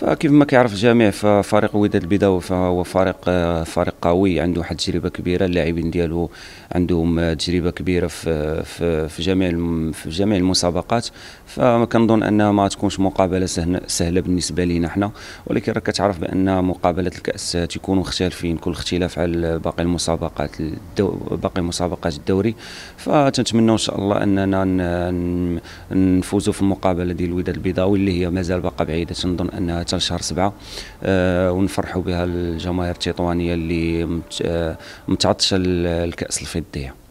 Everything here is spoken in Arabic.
فكيف ما كيعرف الجميع ففريق وداد البيضاوي فهو فريق آه، فريق قوي عنده واحد التجربه كبيره اللاعبين ديالو عندهم آه، تجربه كبيره في في, في جميع في جميع المسابقات فما كنظن انها ما تكونش مقابله سهله, سهلة بالنسبه لينا حنا ولكن راك كتعرف بان مقابله الكاس تيكونوا مختلفين كل اختلاف على باقي المسابقات الدو باقي مسابقات الدوري فتنتمنى ان شاء الله اننا نفوزوا في المقابله ديال الوداد البيضاوي اللي هي مازال باقا بعيده تنظن انها حتى لشهر سبعة آه، ونفرحوا بها الجماهير التطوانية اللي آه، متعطشة الكأس الفضية